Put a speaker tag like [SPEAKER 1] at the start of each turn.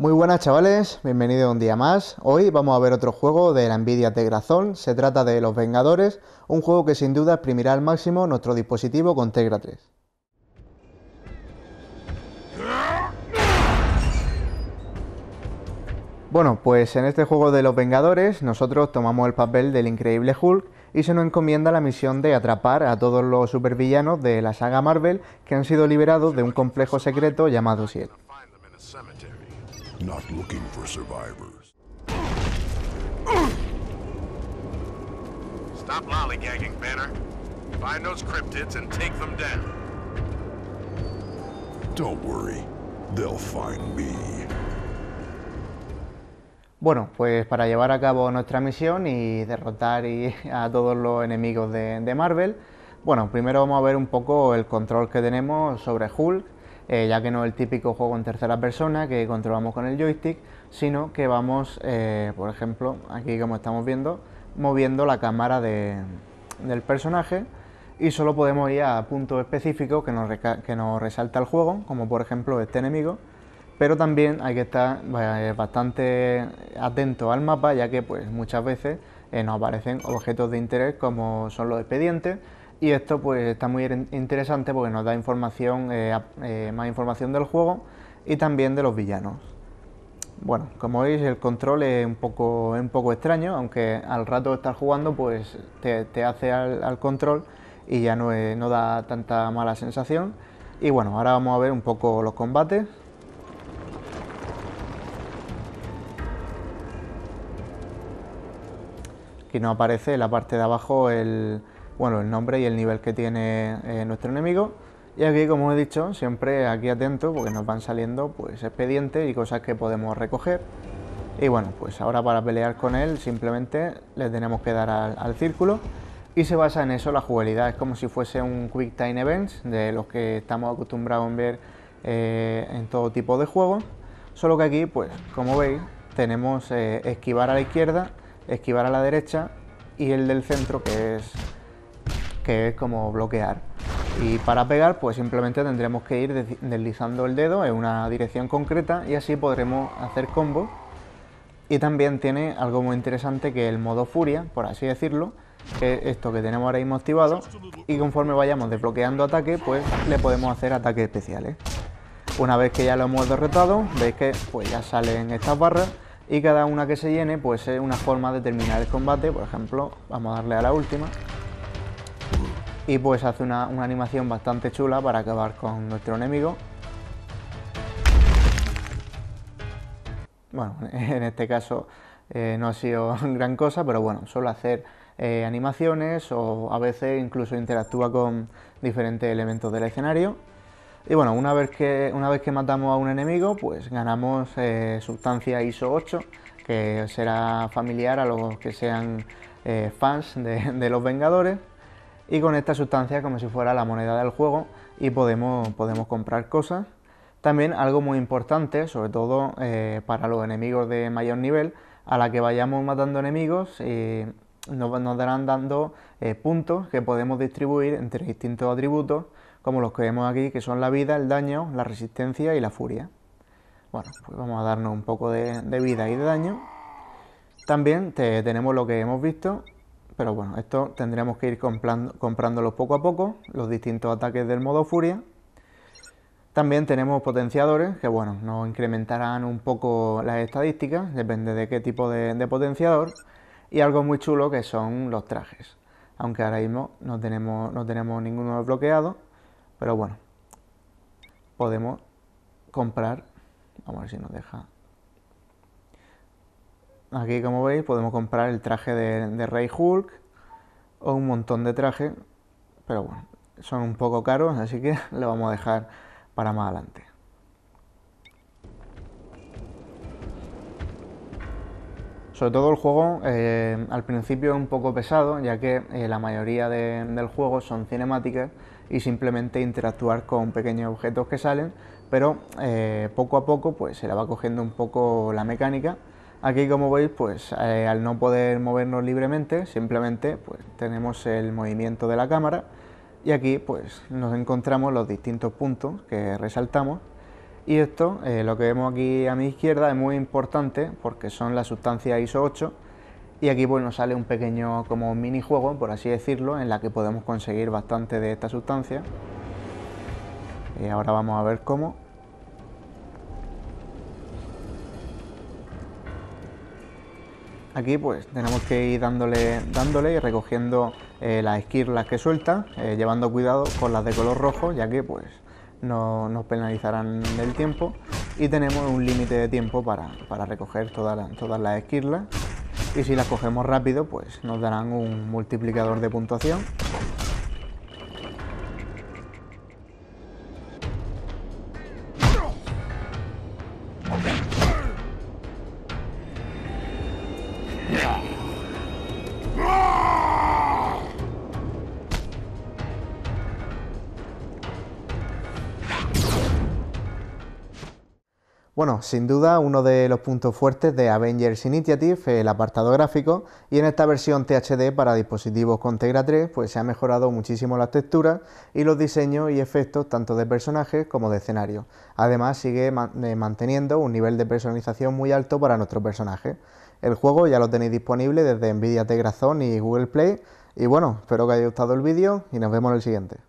[SPEAKER 1] Muy buenas chavales, bienvenidos un día más. Hoy vamos a ver otro juego de la Nvidia Tegrazón. Se trata de Los Vengadores, un juego que sin duda exprimirá al máximo nuestro dispositivo con Tegra 3. Bueno, pues en este juego de Los Vengadores nosotros tomamos el papel del increíble Hulk y se nos encomienda la misión de atrapar a todos los supervillanos de la saga Marvel que han sido liberados de un complejo secreto llamado Cielo they'll find Bueno, pues para llevar a cabo nuestra misión y derrotar a todos los enemigos de Marvel, bueno, primero vamos a ver un poco el control que tenemos sobre Hulk eh, ya que no es el típico juego en tercera persona que controlamos con el joystick, sino que vamos, eh, por ejemplo, aquí como estamos viendo, moviendo la cámara del personaje y solo podemos ir a puntos específicos que nos, que resalta el juego, como por ejemplo este enemigo, pero también hay que estar eh, bastante atento al mapa, ya que pues muchas veces nos aparecen objetos de interés como son los expedientes y esto pues está muy interesante porque nos da información, eh, eh, más información del juego y también de los villanos. Bueno, como veis el control es un poco, un poco extraño, aunque al rato de estar jugando pues te, hace al, control y ya no, no da tanta mala sensación. Y bueno, ahora vamos a ver un poco los combates. Aquí nos aparece en la parte de abajo el, bueno, el nombre y el nivel que tiene eh, nuestro enemigo. Y aquí, como he dicho, siempre aquí atento porque nos van saliendo pues expedientes y cosas que podemos recoger. Y bueno, pues ahora para pelear con él simplemente le tenemos que dar al, círculo y se basa en eso la jugabilidad. Es como si fuese un Quick Time Events de los que estamos acostumbrados a ver eh, en todo tipo de juegos. Solo que aquí, pues como veis, tenemos eh, esquivar a la izquierda, esquivar a la derecha y el del centro que es que es como bloquear. Y para pegar, pues simplemente tendremos que ir deslizando el dedo en una dirección concreta y así podremos hacer combos. Y también tiene algo muy interesante que el modo furia, por así decirlo, que es esto que tenemos ahora mismo activado. Y conforme vayamos desbloqueando ataque, pues le podemos hacer ataques especiales. Una vez que ya lo hemos derrotado, veis que pues ya salen estas barras y cada una que se llene pues es una forma de terminar el combate. Por ejemplo, vamos a darle a la última y pues hace una, animación bastante chula para acabar con nuestro enemigo. Bueno, en este caso eh, no ha sido gran cosa, pero bueno, suele hacer eh, animaciones o a veces incluso interactúa con diferentes elementos del escenario. Y bueno, una vez que, una vez que matamos a un enemigo, pues ganamos eh, sustancia ISO 8, que será familiar a los que sean fans de los Vengadores y con esta sustancia como si fuera la moneda del juego y podemos, podemos comprar cosas. También algo muy importante, sobre todo eh, para los enemigos de mayor nivel, a la que vayamos matando enemigos eh, nos, darán dando eh, puntos que podemos distribuir entre distintos atributos, como los que vemos aquí, que son la vida, el daño, la resistencia y la furia. Bueno, pues vamos a darnos un poco de, vida y de daño. También tenemos lo que hemos visto, pero bueno, esto tendremos que ir comprándolo poco a poco, los distintos ataques del modo furia. También tenemos potenciadores, que bueno, nos incrementarán un poco las estadísticas, depende de qué tipo de, potenciador, y algo muy chulo que son los trajes, aunque ahora mismo no tenemos, no tenemos ninguno desbloqueado, pero bueno, podemos comprar, vamos a ver si nos deja Aquí, como veis, podemos comprar el traje de, Rey Hulk o un montón de trajes, pero bueno, son un poco caros, así que lo vamos a dejar para más adelante. Sobre todo el juego eh, al principio es un poco pesado, ya que eh, la mayoría del juego son cinemáticas y simplemente interactuar con pequeños objetos que salen, pero eh, poco a poco pues, se la va cogiendo un poco la mecánica Aquí como veis, pues eh, al no poder movernos libremente, simplemente pues, tenemos el movimiento de la cámara y aquí pues nos encontramos los distintos puntos que resaltamos y esto, eh, lo que vemos aquí a mi izquierda es muy importante porque son las sustancias ISO 8 y aquí pues nos sale un pequeño como minijuego, por así decirlo, en la que podemos conseguir bastante de esta sustancia y ahora vamos a ver cómo. Aquí pues tenemos que ir dándole, dándole y recogiendo eh, las esquirlas que suelta, eh, llevando cuidado con las de color rojo, ya que pues no nos penalizarán el tiempo y tenemos un límite de tiempo para, recoger todas todas las esquirlas y si las cogemos rápido pues nos darán un multiplicador de puntuación Bueno, sin duda uno de los puntos fuertes de Avengers Initiative, es el apartado gráfico, y en esta versión THD para dispositivos con Tegra 3, pues se ha mejorado muchísimo las texturas y los diseños y efectos tanto de personajes como de escenarios. Además sigue eh, manteniendo un nivel de personalización muy alto para nuestro personaje. El juego ya lo tenéis disponible desde Nvidia Tegra Zone y Google Play, y bueno, espero que haya gustado el vídeo y nos vemos en el siguiente.